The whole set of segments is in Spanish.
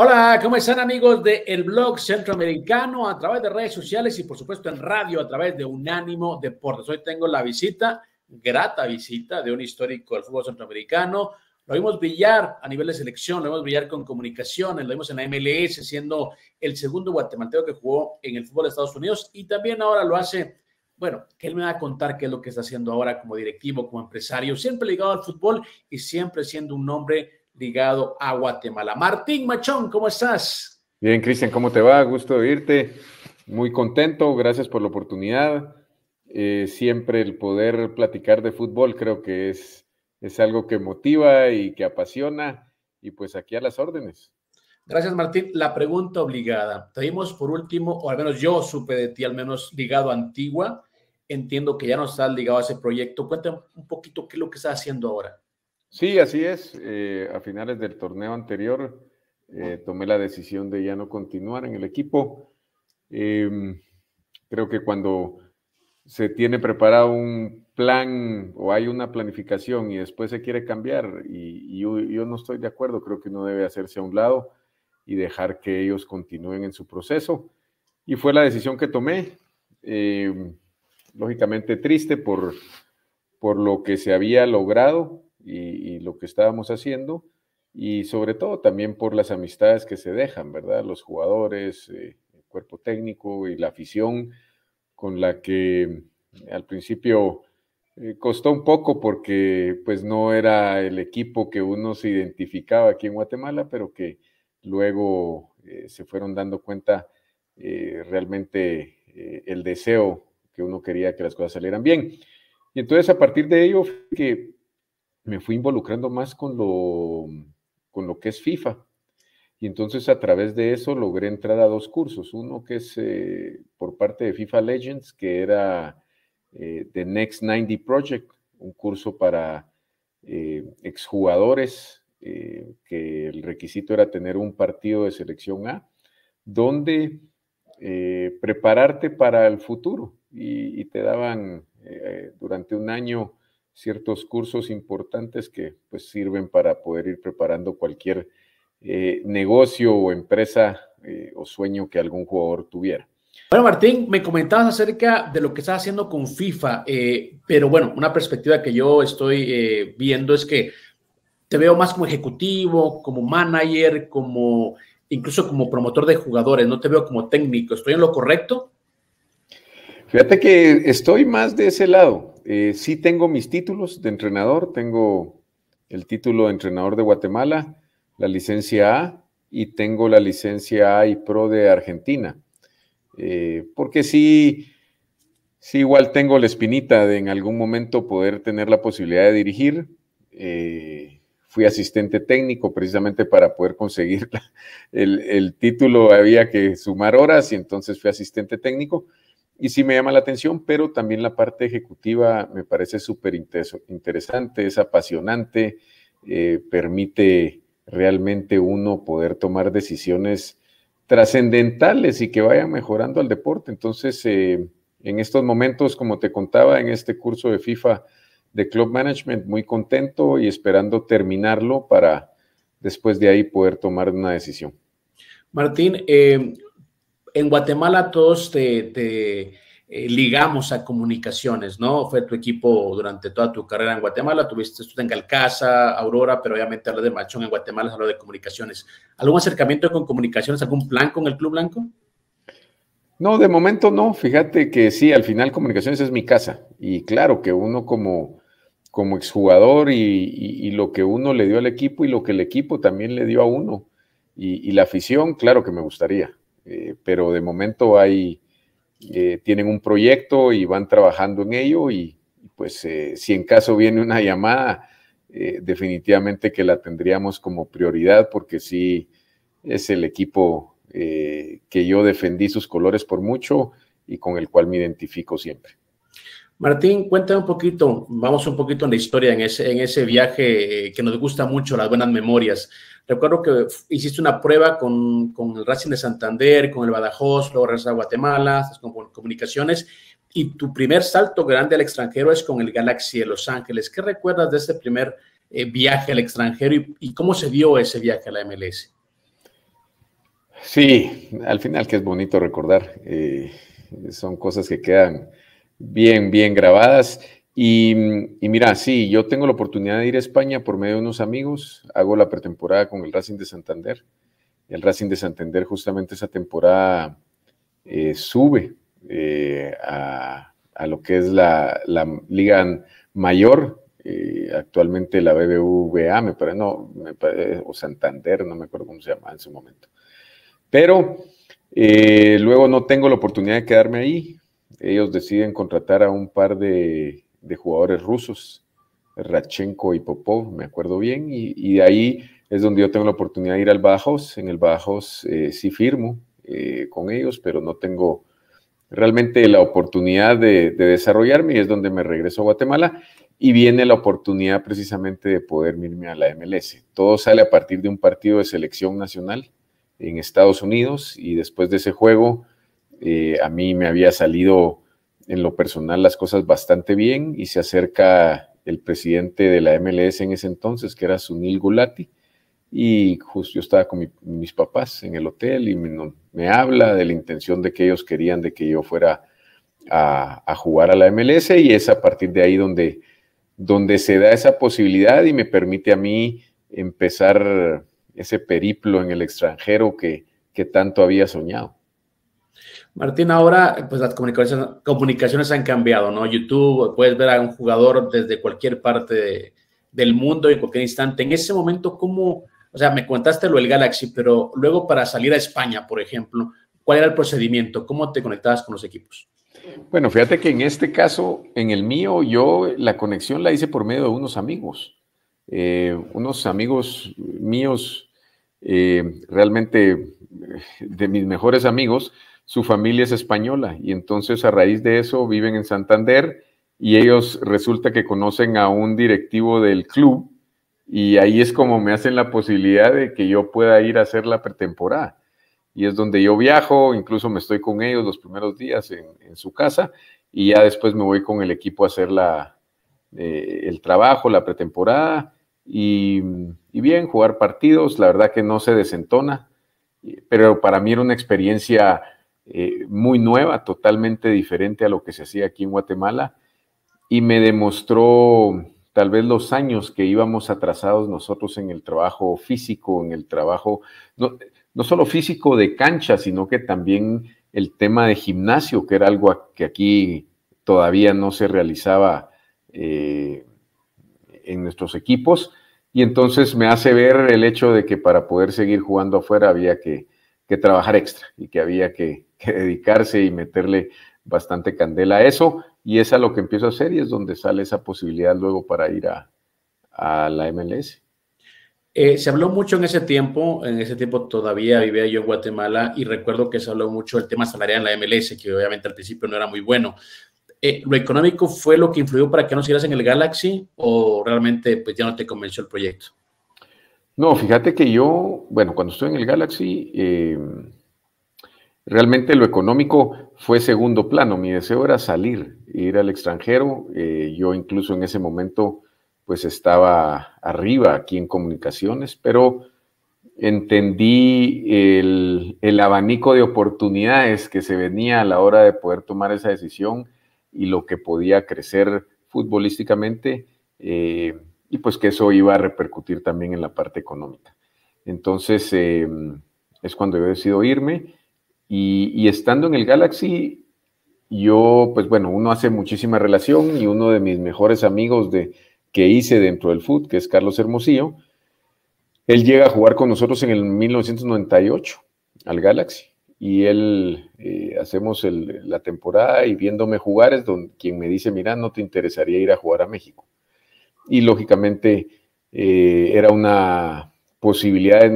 Hola, ¿cómo están amigos de el blog centroamericano a través de redes sociales y por supuesto en radio a través de Unánimo Deportes? Hoy tengo la visita, grata visita de un histórico del fútbol centroamericano. Lo vimos brillar a nivel de selección, lo vimos brillar con comunicaciones, lo vimos en la MLS siendo el segundo guatemalteco que jugó en el fútbol de Estados Unidos y también ahora lo hace, bueno, que él me va a contar qué es lo que está haciendo ahora como directivo, como empresario, siempre ligado al fútbol y siempre siendo un hombre ligado a Guatemala. Martín Machón, ¿cómo estás? Bien, Cristian, ¿cómo te va? Gusto de oírte. Muy contento, gracias por la oportunidad. Eh, siempre el poder platicar de fútbol creo que es, es algo que motiva y que apasiona. Y pues aquí a las órdenes. Gracias, Martín. La pregunta obligada. Te dimos por último, o al menos yo supe de ti, al menos ligado a Antigua. Entiendo que ya no estás ligado a ese proyecto. Cuéntame un poquito qué es lo que estás haciendo ahora. Sí, así es. Eh, a finales del torneo anterior eh, tomé la decisión de ya no continuar en el equipo. Em, creo que cuando se tiene preparado un plan o hay una planificación y después se quiere cambiar y, yo, no estoy de acuerdo, creo que uno debe hacerse a un lado y dejar que ellos continúen en su proceso. Y fue la decisión que tomé, em, lógicamente triste por, por lo que se había logrado, y, lo que estábamos haciendo y sobre todo también por las amistades que se dejan, ¿verdad? Los jugadores, eh, el cuerpo técnico y la afición con la que al principio eh, costó un poco porque pues no era el equipo que uno se identificaba aquí en Guatemala, pero que luego eh, se fueron dando cuenta realmente el deseo que uno quería que las cosas salieran bien. Y entonces a partir de ello que me fui involucrando más con lo, con lo que es FIFA. Y entonces a través de eso logré entrar a dos cursos. Uno que es eh, por parte de FIFA Legends, que era The eh, Next 90 Project, un curso para eh, exjugadores, que el requisito era tener un partido de selección A, donde prepararte para el futuro. y te daban durante un año ciertos cursos importantes que pues sirven para poder ir preparando cualquier eh, negocio o empresa eh, o sueño que algún jugador tuviera. Bueno, Martín, me comentabas acerca de lo que estás haciendo con FIFA, eh, pero bueno, una perspectiva que yo estoy viendo es que te veo más como ejecutivo, como manager, como incluso como promotor de jugadores, no te veo como técnico. ¿Estoy en lo correcto? Fíjate que estoy más de ese lado. Eh, sí tengo mis títulos de entrenador, tengo el título de entrenador de Guatemala, la licencia A y tengo la licencia A y Pro de Argentina. Eh, porque sí, sí, igual tengo la espinita de en algún momento poder tener la posibilidad de dirigir. Eh, fui asistente técnico precisamente para poder conseguir el, el, título, había que sumar horas y entonces fui asistente técnico y sí me llama la atención, pero también la parte ejecutiva me parece súper interesante, es apasionante, eh, permite realmente uno poder tomar decisiones trascendentales y que vaya mejorando al deporte. Entonces, eh, en estos momentos, como te contaba, en este curso de FIFA de Club Management, muy contento y esperando terminarlo para después de ahí poder tomar una decisión. Martín, eh, en Guatemala todos te, eh, ligamos a comunicaciones, ¿no? Fue tu equipo durante toda tu carrera en Guatemala, tuviste tú en Galcaza, Aurora, pero obviamente meterle de Machón en Guatemala hablo de comunicaciones. ¿Algún acercamiento con comunicaciones, algún plan con el Club Blanco? No, de momento no. Fíjate que sí, al final comunicaciones es mi casa. Y claro que uno como, como exjugador y, lo que uno le dio al equipo y lo que el equipo también le dio a uno y la afición, claro que me gustaría. Eh, pero de momento hay, eh, tienen un proyecto y van trabajando en ello y pues eh, si en caso viene una llamada, definitivamente que la tendríamos como prioridad porque sí es el equipo que yo defendí sus colores por mucho y con el cual me identifico siempre. Martín, cuéntame un poquito, vamos un poquito en la historia, en ese, en ese viaje eh, que nos gusta mucho, las buenas memorias. Recuerdo que hiciste una prueba con, el Racing de Santander, con el Badajoz, luego regresaste a Guatemala, con comunicaciones, y tu primer salto grande al extranjero es con el Galaxy de Los Ángeles. ¿Qué recuerdas de ese primer eh, viaje al extranjero y, cómo se dio ese viaje a la MLS? Sí, al final que es bonito recordar, eh, son cosas que quedan Bien, bien grabadas. Y, mira, sí, yo tengo la oportunidad de ir a España por medio de unos amigos. Hago la pretemporada con el Racing de Santander. El Racing de Santander justamente esa temporada eh, sube eh, a, lo que es la, liga mayor, eh, actualmente la BBVA, me parece, no, o Santander, no me acuerdo cómo se llama en su momento. Pero luego no tengo la oportunidad de quedarme ahí, ellos deciden contratar a un par de, jugadores rusos, Rachenko y Popov, me acuerdo bien, y, de ahí es donde yo tengo la oportunidad de ir al Bajos. En el Bajos eh, sí firmo eh, con ellos, pero no tengo realmente la oportunidad de, de, desarrollarme y es donde me regreso a Guatemala y viene la oportunidad precisamente de poder irme a la MLS. Todo sale a partir de un partido de selección nacional en Estados Unidos y después de ese juego eh, a mí me había salido en lo personal las cosas bastante bien y se acerca el presidente de la MLS en ese entonces, que era Sunil Gulati, y justo yo estaba con mis papás en el hotel y me, habla de la intención de que ellos querían de que yo fuera a, jugar a la MLS y es a partir de ahí donde, donde se da esa posibilidad y me permite a mí empezar ese periplo en el extranjero que tanto había soñado. Martín, ahora pues las comunicaciones, han cambiado, ¿no? YouTube, puedes ver a un jugador desde cualquier parte del mundo en cualquier instante. En ese momento, ¿cómo? O sea, me contaste lo del Galaxy, pero luego para salir a España, por ejemplo, ¿cuál era el procedimiento? ¿Cómo te conectabas con los equipos? Bueno, fíjate que en este caso, en el mío, yo la conexión la hice por medio de unos amigos, eh, unos amigos míos, eh, realmente eh, de mis mejores amigos, su familia es española y entonces a raíz de eso viven en Santander y ellos resulta que conocen a un directivo del club y ahí es como me hacen la posibilidad de que yo pueda ir a hacer la pretemporada. Y es donde yo viajo, incluso me estoy con ellos los primeros días en, su casa y ya después me voy con el equipo a hacer eh, el trabajo, la pretemporada y, bien, jugar partidos. La verdad que no se desentona, pero para mí era una experiencia eh, muy nueva, totalmente diferente a lo que se hacía aquí en Guatemala, y me demostró tal vez los años que íbamos atrasados nosotros en el trabajo físico, en el trabajo, no, no solo físico de cancha, sino que también el tema de gimnasio, que era algo que aquí todavía no se realizaba eh, en nuestros equipos. Y entonces me hace ver el hecho de que para poder seguir jugando afuera había que que trabajar extra y que había que, dedicarse y meterle bastante candela a eso. Y es a lo que empiezo a hacer y es donde sale esa posibilidad luego para ir a, la MLS. Eh, se habló mucho en ese tiempo, en ese tiempo todavía vivía yo en Guatemala y recuerdo que se habló mucho del tema salarial en la MLS, que obviamente al principio no era muy bueno. Eh, ¿Lo económico fue lo que influyó para que no siguieras en el Galaxy o realmente pues, ya no te convenció el proyecto? No, fíjate que yo, bueno, cuando estoy en el Galaxy, em, realmente lo económico fue segundo plano. Mi deseo era salir, ir al extranjero. Eh, yo incluso en ese momento, pues estaba arriba aquí en comunicaciones, pero entendí el, el, abanico de oportunidades que se venía a la hora de poder tomar esa decisión y lo que podía crecer futbolísticamente. Eh, y pues que eso iba a repercutir también en la parte económica. Entonces em, es cuando yo decido irme y, estando en el Galaxy, yo, pues bueno, uno hace muchísima relación y uno de mis mejores amigos de, que hice dentro del food, que es Carlos Hermosillo, él llega a jugar con nosotros en el 1998 al Galaxy y él eh, hacemos la temporada y viéndome jugar es quien me dice, mira, no te interesaría ir a jugar a México y lógicamente eh, era una posibilidad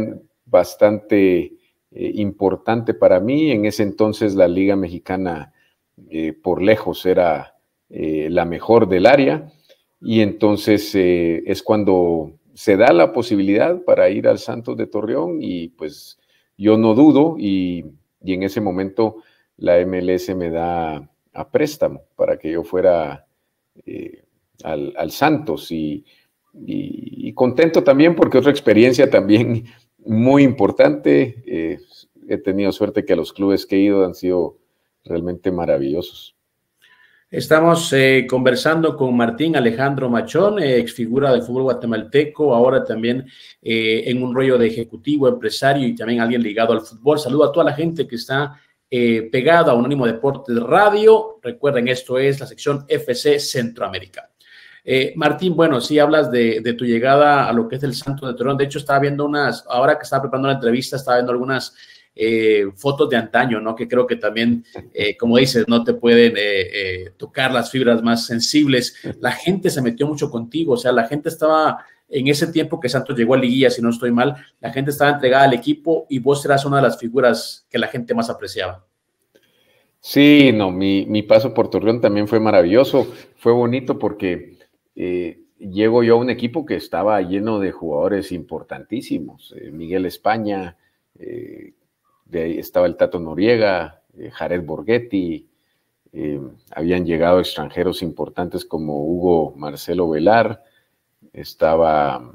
bastante eh, importante para mí. En ese entonces la Liga Mexicana eh, por lejos era la mejor del área y entonces es cuando se da la posibilidad para ir al Santos de Torreón y pues yo no dudo y, en ese momento la MLS me da a préstamo para que yo fuera al, Santos y, contento también porque otra experiencia también muy importante. Eh, he tenido suerte que los clubes que he ido han sido realmente maravillosos. Estamos eh, conversando con Martín Alejandro Machón, eh, ex figura del fútbol guatemalteco, ahora también en un rollo de ejecutivo, empresario y también alguien ligado al fútbol. Saludo a toda la gente que está pegada a Unónimo Deportes Radio. Recuerden, esto es la sección FC Centroamericana. Eh, Martín, bueno, sí hablas de, tu llegada a lo que es el Santo de Torreón, De hecho, estaba viendo unas, ahora que estaba preparando la entrevista, estaba viendo algunas eh, fotos de antaño, ¿no? Que creo que también, eh, como dices, no te pueden tocar las fibras más sensibles. La gente se metió mucho contigo, o sea, la gente estaba en ese tiempo que Santos llegó a Liguilla, si no estoy mal, la gente estaba entregada al equipo y vos eras una de las figuras que la gente más apreciaba. Sí, no, mi, mi paso por Torreón también fue maravilloso, fue bonito porque eh, llego yo a un equipo que estaba lleno de jugadores importantísimos. Eh, Miguel España, eh, de ahí estaba el Tato Noriega, eh, Jared Borghetti, habían llegado extranjeros importantes como Hugo Marcelo Velar, estaba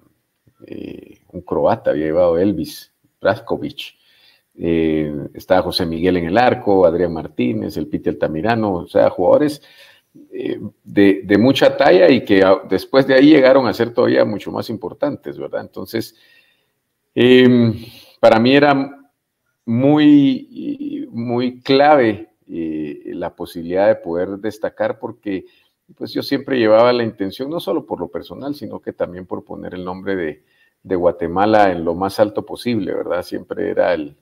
un croata, había llevado Elvis eh estaba José Miguel en el arco, Adrián Martínez, el Peter Tamirano, o sea, jugadores eh, de, mucha talla y que después de ahí llegaron a ser todavía mucho más importantes, ¿verdad? Entonces, em, para mí era muy, muy clave eh, la posibilidad de poder destacar porque pues yo siempre llevaba la intención, no solo por lo personal, sino que también por poner el nombre de, Guatemala en lo más alto posible, ¿verdad? Siempre era el,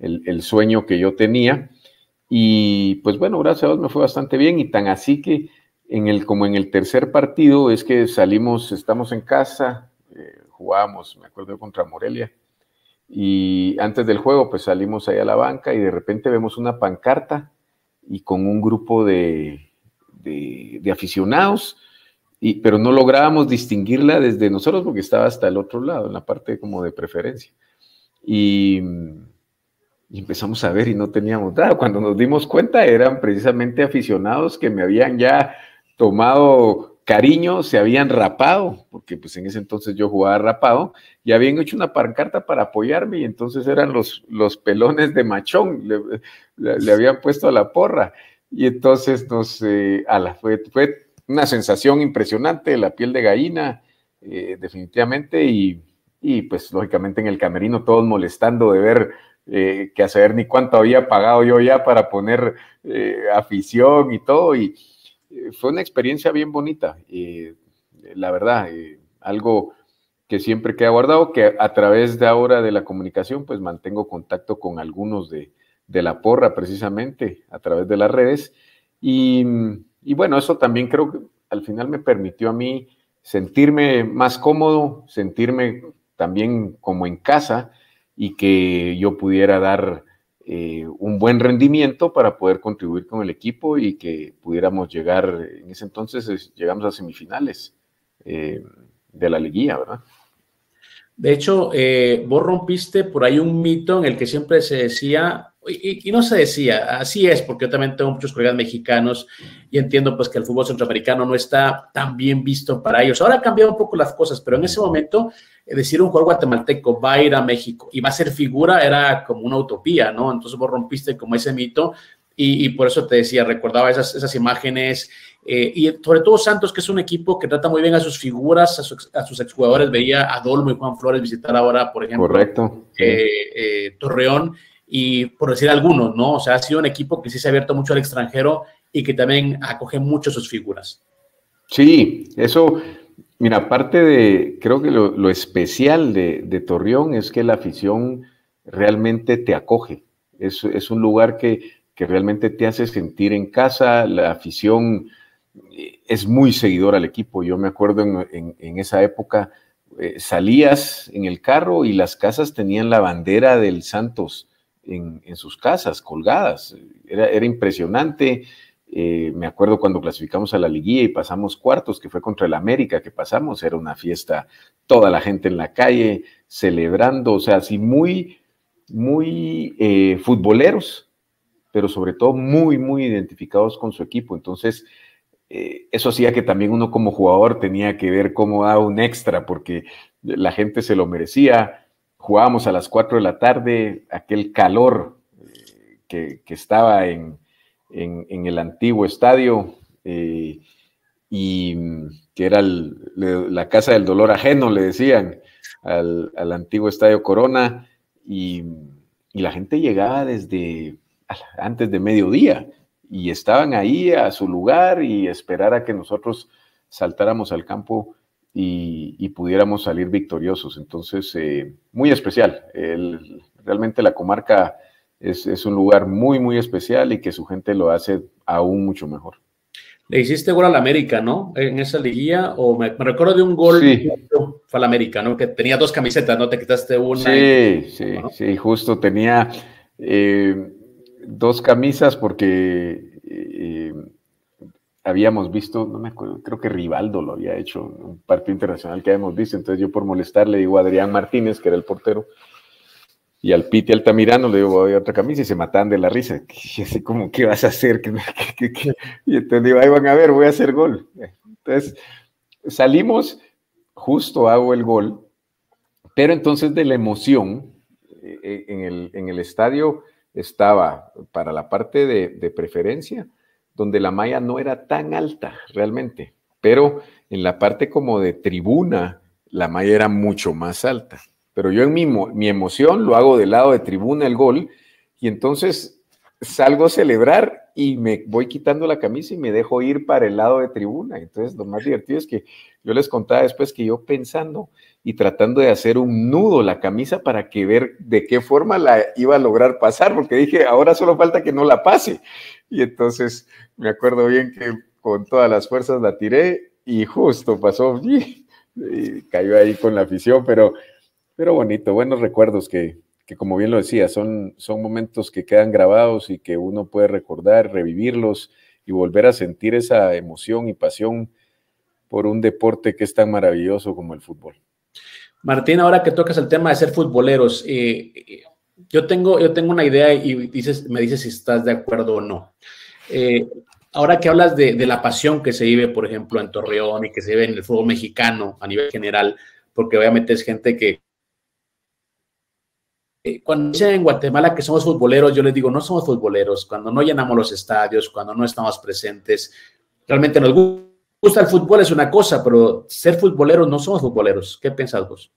el sueño que yo tenía. Y pues bueno, gracias a Dios me fue bastante bien y tan así que en el, como en el tercer partido es que salimos, estamos en casa, eh, jugábamos, me acuerdo, contra Morelia. Y antes del juego, pues salimos ahí a la banca y de repente vemos una pancarta y con un grupo de, de, aficionados, y, pero no lográbamos distinguirla desde nosotros porque estaba hasta el otro lado, en la parte como de preferencia. Y y empezamos a ver y no teníamos nada. Cuando nos dimos cuenta eran precisamente aficionados que me habían ya tomado cariño, se habían rapado, porque pues en ese entonces yo jugaba rapado, y habían hecho una pancarta para apoyarme y entonces eran los, los pelones de machón, le, habían puesto a la porra. Y entonces nos, eh, fue, una sensación impresionante, la piel de gallina, eh, definitivamente, y, y, pues lógicamente en el camerino todos molestando de ver eh, que hacer saber ni cuánto había pagado yo ya para poner eh, afición y todo. Y eh, fue una experiencia bien bonita, y la verdad, algo que siempre queda guardado, que a través de ahora de la comunicación, pues mantengo contacto con algunos de, la porra precisamente a través de las redes. y bueno, eso también creo que al final me permitió a mí sentirme más cómodo, sentirme también como en casa y que yo pudiera dar eh, un buen rendimiento para poder contribuir con el equipo y que pudiéramos llegar, en ese entonces llegamos a semifinales eh, de la liguilla, ¿verdad? De hecho, eh, vos rompiste por ahí un mito en el que siempre se decía, y, no se decía, así es, porque yo también tengo muchos colegas mexicanos y entiendo pues que el fútbol centroamericano no está tan bien visto para ellos. Ahora ha cambiado un poco las cosas, pero en ese momento eh, decir un jugador guatemalteco va a ir a México y va a ser figura era como una utopía, ¿no? Entonces vos rompiste como ese mito y, por eso te decía, recordaba esas, esas imágenes eh, y sobre todo Santos, que es un equipo que trata muy bien a sus figuras, a, sus exjugadores. Veía a Dolmo y Juan Flores visitar ahora, por ejemplo, eh, eh, Torreón, y por decir algunos, ¿no? O sea, ha sido un equipo que sí se ha abierto mucho al extranjero y que también acoge mucho a sus figuras. Sí, eso, mira, aparte de, creo que lo, especial de, Torreón es que la afición realmente te acoge. Es, es un lugar que, que realmente te hace sentir en casa, la afición es muy seguidor al equipo. Yo me acuerdo en, esa época, eh, salías en el carro y las casas tenían la bandera del Santos en, sus casas, colgadas. Era, impresionante. Eh, me acuerdo cuando clasificamos a la liguilla y pasamos cuartos, que fue contra el América, que pasamos, era una fiesta, toda la gente en la calle celebrando, o sea, así muy, muy eh, futboleros, pero sobre todo muy, muy identificados con su equipo. Entonces, eh, eso hacía que también uno como jugador tenía que ver cómo daba un extra, porque la gente se lo merecía. Jugábamos a las 4 de la tarde, aquel calor eh, que, estaba en, el antiguo estadio eh, y mm, que era la casa del dolor ajeno, le decían, al, antiguo estadio Corona, y, y, la gente llegaba desde antes de mediodía y estaban ahí a su lugar y esperar a que nosotros saltáramos al campo y, pudiéramos salir victoriosos. Entonces, eh, muy especial. El, realmente la comarca es, es un lugar muy, muy especial y que su gente lo hace aún mucho mejor. Le hiciste gol al América, ¿no? En esa liguilla, o me, recuerdo de un gol sí. fue al América, ¿no? Que tenía dos camisetas, ¿no? Te quitaste una. Sí, sí, sí, justo tenía. Eh, dos camisas porque eh, habíamos visto, no me acuerdo, creo que Rivaldo lo había hecho, un partido internacional que habíamos visto, entonces yo por molestar le digo a Adrián Martínez, que era el portero, y al Piti Altamirano le digo, voy a otra camisa y se matan de la risa. Y así como, ¿qué vas a hacer? Y entonces ahí van a ver, voy a hacer gol. Entonces salimos, justo hago el gol, pero entonces de la emoción eh, eh, en el, en el estadio estaba para la parte de, preferencia, donde la malla no era tan alta realmente, pero en la parte como de tribuna, la malla era mucho más alta. Pero yo en mi, mi emoción lo hago del lado de tribuna el gol y entonces salgo a celebrar y me voy quitando la camisa y me dejo ir para el lado de tribuna. Entonces, lo más divertido es que yo les contaba después que yo pensando y tratando de hacer un nudo la camisa para que ver de qué forma la iba a lograr pasar, porque dije, ahora solo falta que no la pase. Y entonces me acuerdo bien que con todas las fuerzas la tiré y justo pasó y cayó ahí con la afición, pero, pero bonito, buenos recuerdos que, que como bien lo decía, son, son momentos que quedan grabados y que uno puede recordar, revivirlos y volver a sentir esa emoción y pasión por un deporte que es tan maravilloso como el fútbol. Martín, ahora que tocas el tema de ser futboleros, eh, eh, yo, tengo, yo tengo una idea y me dices si estás de acuerdo o no. Eh, ahora que hablas de, de, la pasión que se vive, por ejemplo, en Torreón y que se vive en el fútbol mexicano a nivel general, porque obviamente es gente que eh, cuando dicen en Guatemala que somos futboleros, yo les digo, no somos futboleros, cuando no llenamos los estadios, cuando no estamos presentes, realmente nos gusta el fútbol es una cosa, pero ser futboleros no somos futboleros. ¿Qué pensás vos?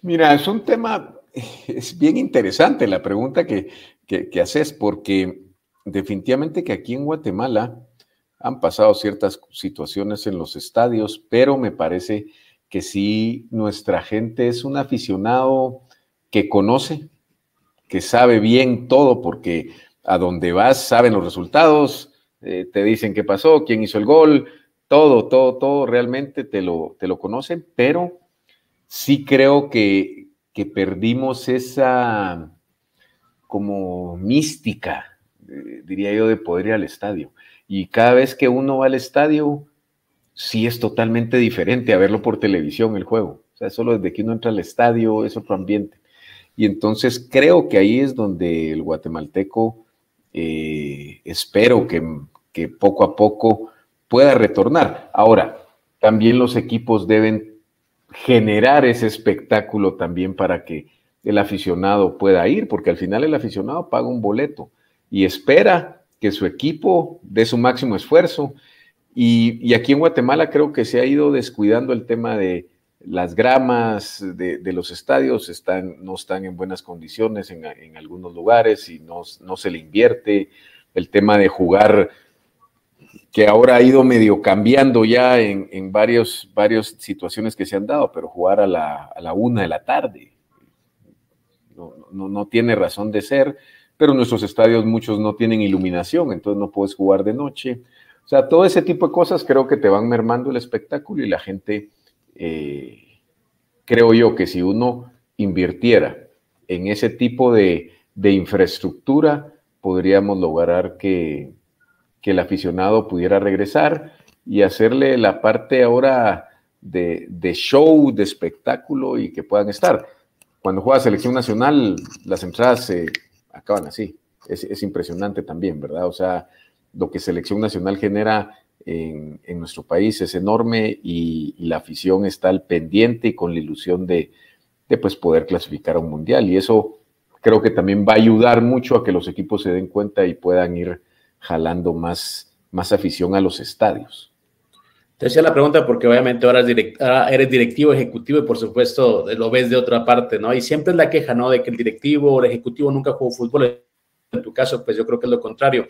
Mira, es un tema, es bien interesante la pregunta que, que haces, porque definitivamente que aquí en Guatemala han pasado ciertas situaciones en los estadios, pero me parece que sí, nuestra gente es un aficionado que conoce, que sabe bien todo, porque a donde vas saben los resultados, eh, te dicen qué pasó, quién hizo el gol, todo, todo, todo realmente te lo, te lo conocen, pero sí creo que, que perdimos esa como mística, eh, diría yo, de poder ir al estadio. Y cada vez que uno va al estadio, sí es totalmente diferente a verlo por televisión el juego. O sea, solo desde que uno entra al estadio es otro ambiente. Y entonces creo que ahí es donde el guatemalteco eh, espero que, poco a poco pueda retornar. Ahora, también los equipos deben generar ese espectáculo también para que el aficionado pueda ir, porque al final el aficionado paga un boleto y espera que su equipo dé su máximo esfuerzo. y aquí en Guatemala creo que se ha ido descuidando el tema de, las gramas de, los estadios están, no están en buenas condiciones en, algunos lugares y no, se le invierte. El tema de jugar, que ahora ha ido medio cambiando ya en, varias situaciones que se han dado, pero jugar a la, una de la tarde no, no, no tiene razón de ser, pero nuestros estadios muchos no tienen iluminación, entonces no puedes jugar de noche. O sea, todo ese tipo de cosas creo que te van mermando el espectáculo y la gente eh, creo yo que si uno invirtiera en ese tipo de, infraestructura, podríamos lograr que, el aficionado pudiera regresar y hacerle la parte ahora de, de show, de espectáculo y que puedan estar. Cuando juega selección nacional, las entradas se acaban así. Es, es impresionante también, ¿verdad? O sea, lo que selección nacional genera en, nuestro país es enorme y, la afición está al pendiente y con la ilusión de, pues, poder clasificar a un mundial. Y eso creo que también va a ayudar mucho a que los equipos se den cuenta y puedan ir jalando más, más afición a los estadios. Te hacía la pregunta porque obviamente ahora, eres directivo ejecutivo y por supuesto eh, lo ves de otra parte, ¿no? Y siempre es la queja, ¿no? De que el directivo o el ejecutivo nunca jugó fútbol. En tu caso, pues yo creo que es lo contrario.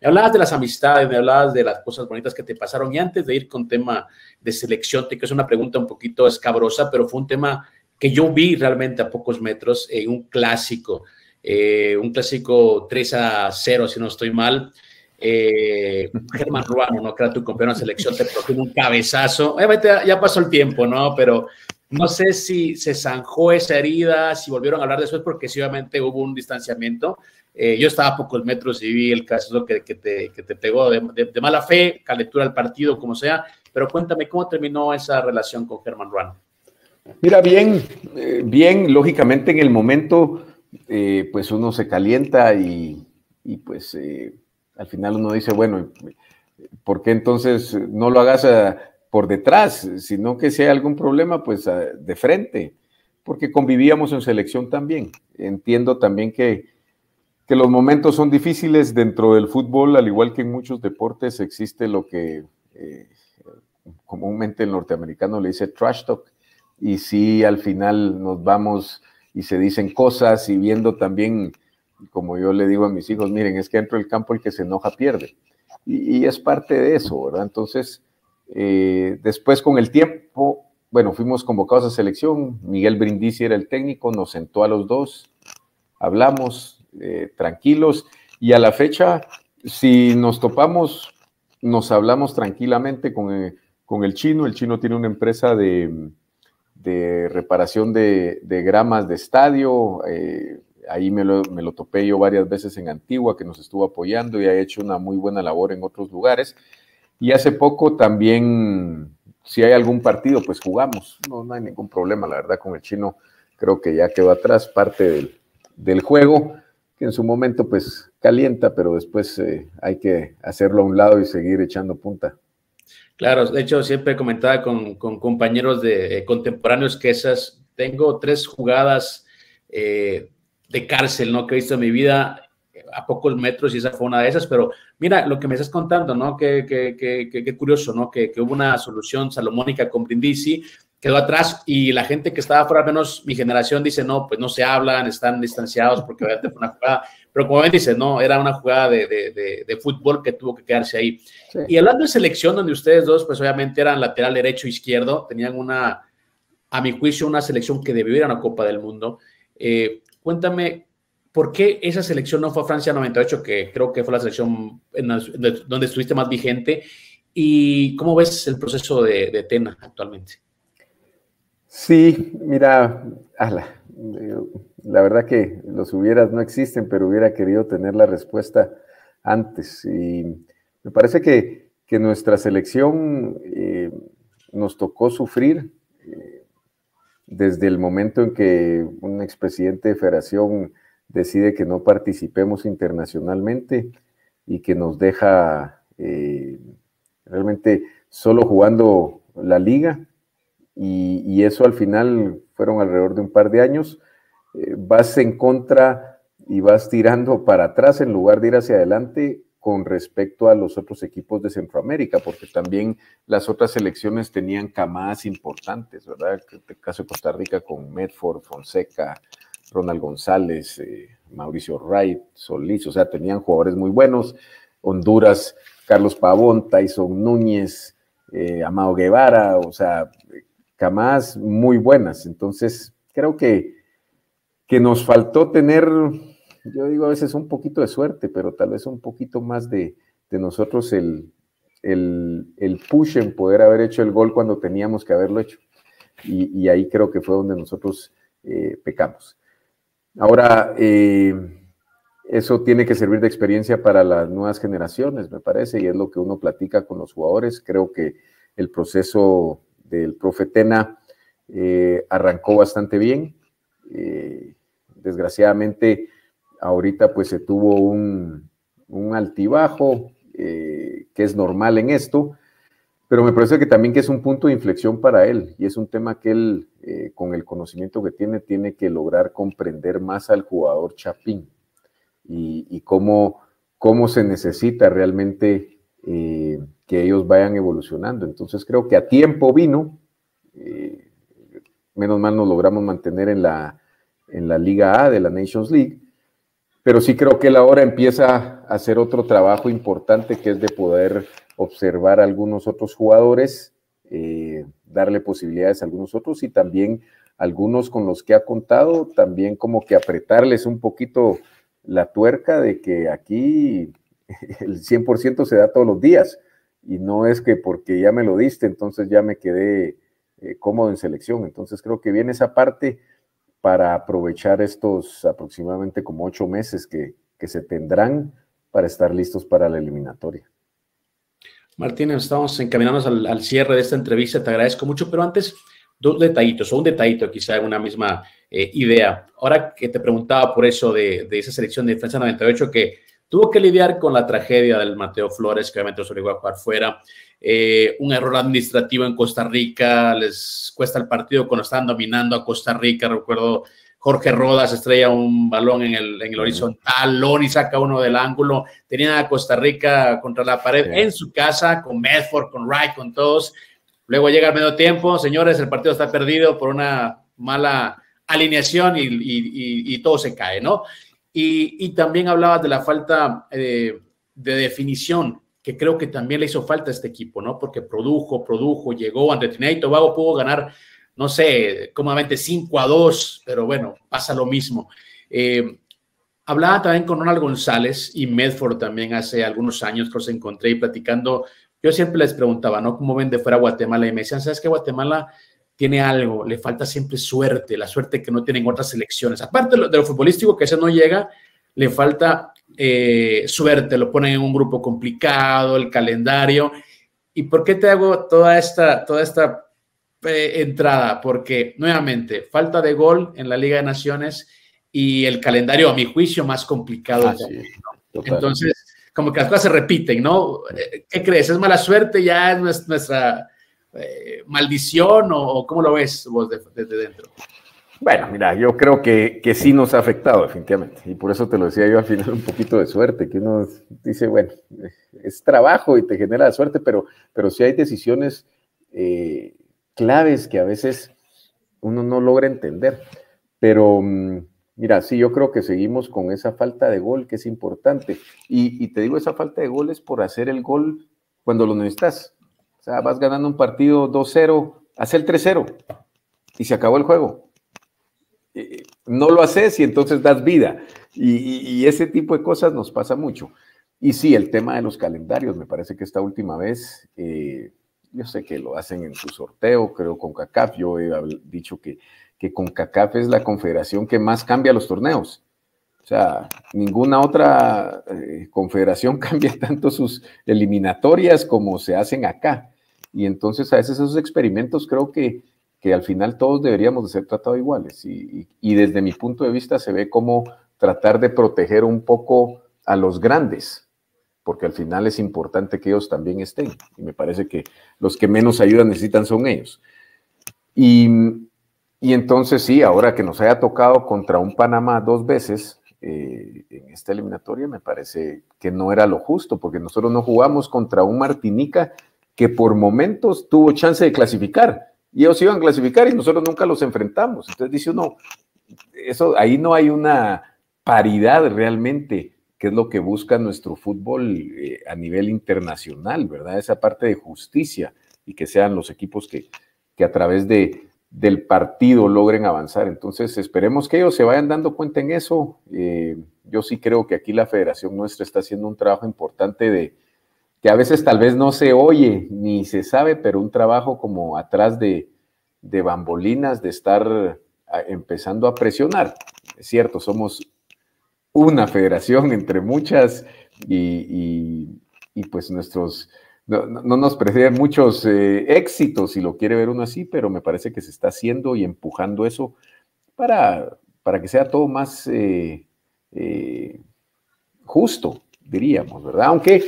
Me hablabas de las amistades, me hablabas de las cosas bonitas que te pasaron y antes de ir con tema de selección, te que es una pregunta un poquito escabrosa, pero fue un tema que yo vi realmente a pocos metros en eh, un clásico, eh, un clásico 3 a 0, si no estoy mal. Eh, Germán Ruano, ¿no? Que era tu compañero de selección, te propone un cabezazo. Obviamente ya pasó el tiempo, ¿no? Pero no sé si se zanjó esa herida, si volvieron a hablar después, porque sí, obviamente hubo un distanciamiento, eh, yo estaba a el Metro y vi el caso que, te, pegó de, mala fe, calentura al partido, como sea. Pero cuéntame, ¿cómo terminó esa relación con Germán Ruano? Mira, bien, eh, bien, lógicamente en el momento, eh, pues uno se calienta y, pues al final uno dice, bueno, ¿por qué entonces no lo hagas por detrás? Sino que si hay algún problema, pues de frente, porque convivíamos en selección también. Entiendo también que que los momentos son difíciles dentro del fútbol, al igual que en muchos deportes existe lo que eh, comúnmente el norteamericano le dice trash talk, y si al final nos vamos y se dicen cosas y viendo también, como yo le digo a mis hijos, miren, es que dentro del campo el que se enoja pierde. Y, es parte de eso, ¿verdad? Entonces, eh, después con el tiempo, bueno, fuimos convocados a selección, Miguel Brindisi era el técnico, nos sentó a los dos, hablamos, eh, tranquilos y a la fecha, si nos topamos, nos hablamos tranquilamente con, eh, el chino. El chino tiene una empresa de, reparación de, gramas de estadio. Eh, ahí me lo, topé yo varias veces en Antigua, que nos estuvo apoyando y ha hecho una muy buena labor en otros lugares. Y hace poco también, si hay algún partido, pues jugamos. No, hay ningún problema, la verdad, con el chino. Creo que ya quedó atrás parte del, del juego que en su momento pues calienta, pero después eh, hay que hacerlo a un lado y seguir echando punta. Claro, de hecho siempre comentaba con, con compañeros de eh, contemporáneos que esas, tengo tres jugadas eh, de cárcel, ¿no? Que he visto en mi vida a pocos metros y esa fue una de esas, pero mira lo que me estás contando, ¿no? Qué que, que, curioso, ¿no? Que, que hubo una solución salomónica con Brindisi quedó atrás y la gente que estaba fuera, menos mi generación, dice, no, pues no se hablan, están distanciados porque obviamente fue una jugada, pero como ven, dice, no, era una jugada de, fútbol que tuvo que quedarse ahí. Y hablando de selección, donde ustedes dos, pues obviamente eran lateral derecho e izquierdo, tenían una, a mi juicio, una selección que debió ir a una Copa del Mundo. Eh, cuéntame, ¿por qué esa selección no fue a Francia 98, que creo que fue la selección donde estuviste más vigente? ¿Y cómo ves el proceso de, de Tena actualmente? Sí, mira, la verdad que los hubieras no existen, pero hubiera querido tener la respuesta antes. Y me parece que, nuestra selección eh, nos tocó sufrir eh, desde el momento en que un expresidente de federación decide que no participemos internacionalmente y que nos deja eh, realmente solo jugando la liga y, eso al final fueron alrededor de un par de años, eh, vas en contra y vas tirando para atrás en lugar de ir hacia adelante con respecto a los otros equipos de Centroamérica, porque también las otras selecciones tenían camadas importantes, ¿verdad? El caso de Costa Rica con Medford, Fonseca, Ronald González, eh, Mauricio Wright, Solís, o sea, tenían jugadores muy buenos. Honduras, Carlos Pavón, Tyson Núñez, eh, Amado Guevara, o sea, camas muy buenas. Entonces, creo que, nos faltó tener, yo digo a veces un poquito de suerte, pero tal vez un poquito más de, nosotros el, push en poder haber hecho el gol cuando teníamos que haberlo hecho. Y, ahí creo que fue donde nosotros eh, pecamos. Ahora, eh, eso tiene que servir de experiencia para las nuevas generaciones, me parece, y es lo que uno platica con los jugadores. Creo que el proceso del Profetena eh, arrancó bastante bien. Eh, desgraciadamente, ahorita pues se tuvo un, un altibajo, eh, que es normal en esto, pero me parece que también que es un punto de inflexión para él y es un tema que él, con el conocimiento que tiene, tiene que lograr comprender más al jugador Chapín y, y cómo, cómo se necesita realmente que ellos vayan evolucionando. Entonces creo que a tiempo vino, eh, menos mal nos logramos mantener en la, Liga A de la Nations League, pero sí creo que él ahora empieza a hacer otro trabajo importante que es de poder observar a algunos otros jugadores, eh, darle posibilidades a algunos otros y también algunos con los que ha contado, también como que apretarles un poquito la tuerca de que aquí el 100% se da todos los días y no es que porque ya me lo diste, entonces ya me quedé eh, cómodo en selección. Entonces creo que viene esa parte para aprovechar estos aproximadamente como ocho meses que, se tendrán para estar listos para la eliminatoria. Martín, estamos encaminados al, cierre de esta entrevista, te agradezco mucho, pero antes dos detallitos, o un detallito quizá, una misma eh, idea. Ahora que te preguntaba por eso de, de esa selección de defensa 98 que Tuvo que lidiar con la tragedia del Mateo Flores, que obviamente los obligó a jugar fuera. Eh, un error administrativo en Costa Rica, les cuesta el partido cuando están dominando a Costa Rica. Recuerdo Jorge Rodas estrella un balón en el, en el horizontal, Loni saca uno del ángulo. Tenían a Costa Rica contra la pared en su casa, con Medford, con Wright, con todos. Luego llega el medio tiempo, señores, el partido está perdido por una mala alineación y todo se cae, ¿no? Y, también hablabas de la falta eh, de definición, que creo que también le hizo falta a este equipo, ¿no? Porque produjo, produjo, llegó, ante Trinidad y Tobago pudo ganar, no sé, cómodamente 5 a 2, pero bueno, pasa lo mismo. Eh, hablaba también con Ronald González y Medford también hace algunos años que los encontré y platicando yo siempre les preguntaba, ¿no? ¿Cómo ven de fuera Guatemala? Y me decían, ¿sabes qué? Guatemala tiene algo, le falta siempre suerte, la suerte que no tienen otras selecciones. Aparte de lo, futbolístico, que ese no llega, le falta eh, suerte, lo ponen en un grupo complicado, el calendario. ¿Y por qué te hago toda esta, toda esta eh, entrada? Porque, nuevamente, falta de gol en la Liga de Naciones y el calendario, a mi juicio, más complicado. Entonces, como que las cosas se repiten, ¿no? Eh, ¿Qué crees? ¿Es mala suerte? ¿Ya es nuestra eh, maldición o cómo lo ves vos desde dentro? Bueno, mira, yo creo que, que, sí nos ha afectado, definitivamente. Y por eso te lo decía yo al final, un poquito de suerte, que uno dice, bueno, es trabajo y te genera suerte, pero, pero sí hay decisiones eh, claves que a veces uno no logra entender. Pero mm, mira, sí, yo creo que seguimos con esa falta de gol que es importante. Y, y te digo, esa falta de gol es por hacer el gol cuando lo necesitas sea, vas ganando un partido 2-0, haz el 3-0 y se acabó el juego. Eh, no lo haces y entonces das vida. Y, ese tipo de cosas nos pasa mucho. Y sí, el tema de los calendarios, me parece que esta última vez, eh, yo sé que lo hacen en su sorteo, creo con CACAF, yo he dicho que, con CACAF es la confederación que más cambia los torneos. O sea, ninguna otra eh, confederación cambia tanto sus eliminatorias como se hacen acá. Y entonces a veces esos experimentos creo que, al final todos deberíamos de ser tratados iguales. Y, desde mi punto de vista se ve como tratar de proteger un poco a los grandes, porque al final es importante que ellos también estén. Y me parece que los que menos ayuda necesitan son ellos. Y, entonces sí, ahora que nos haya tocado contra un Panamá dos veces eh, en esta eliminatoria, me parece que no era lo justo, porque nosotros no jugamos contra un Martinica que por momentos tuvo chance de clasificar. Y ellos iban a clasificar y nosotros nunca los enfrentamos. Entonces dice uno, eso, ahí no hay una paridad realmente, que es lo que busca nuestro fútbol eh, a nivel internacional, ¿verdad? Esa parte de justicia y que sean los equipos que, que a través de, del partido logren avanzar. Entonces, esperemos que ellos se vayan dando cuenta en eso. Eh, yo sí creo que aquí la federación nuestra está haciendo un trabajo importante de, que a veces tal vez no se oye ni se sabe, pero un trabajo como atrás de, bambolinas, de estar ah, empezando a presionar. Es cierto, somos una federación entre muchas y, pues nuestros, no, nos preceden muchos eh, éxitos, si lo quiere ver uno así, pero me parece que se está haciendo y empujando eso para, para que sea todo más eh, eh, justo, diríamos, ¿verdad? Aunque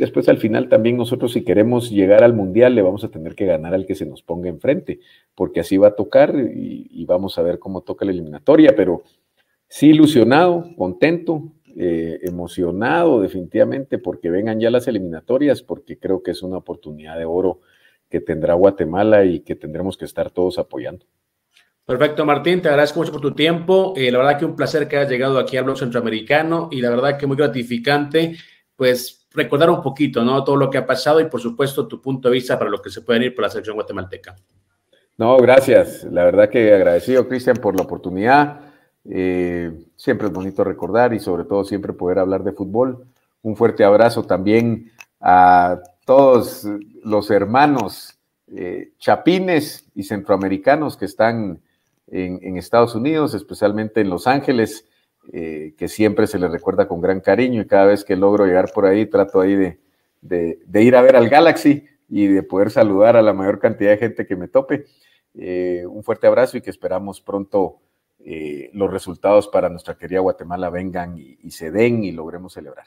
Después al final también nosotros si queremos llegar al mundial le vamos a tener que ganar al que se nos ponga enfrente, porque así va a tocar y, vamos a ver cómo toca la eliminatoria, pero sí ilusionado, contento, eh, emocionado definitivamente porque vengan ya las eliminatorias, porque creo que es una oportunidad de oro que tendrá Guatemala y que tendremos que estar todos apoyando. Perfecto, Martín, te agradezco mucho por tu tiempo. Eh, la verdad que un placer que hayas llegado aquí a Blog Centroamericano y la verdad que muy gratificante, pues recordar un poquito, ¿no? Todo lo que ha pasado y, por supuesto, tu punto de vista para lo que se pueden ir por la selección guatemalteca. No, gracias. La verdad que agradecido, Cristian, por la oportunidad. Eh, siempre es bonito recordar y sobre todo siempre poder hablar de fútbol. Un fuerte abrazo también a todos los hermanos eh, chapines y centroamericanos que están en, Estados Unidos, especialmente en Los Ángeles, eh, que siempre se le recuerda con gran cariño y cada vez que logro llegar por ahí trato ahí de, ir a ver al Galaxy y de poder saludar a la mayor cantidad de gente que me tope. Eh, un fuerte abrazo y que esperamos pronto eh, los resultados para nuestra querida Guatemala vengan y se den y logremos celebrar.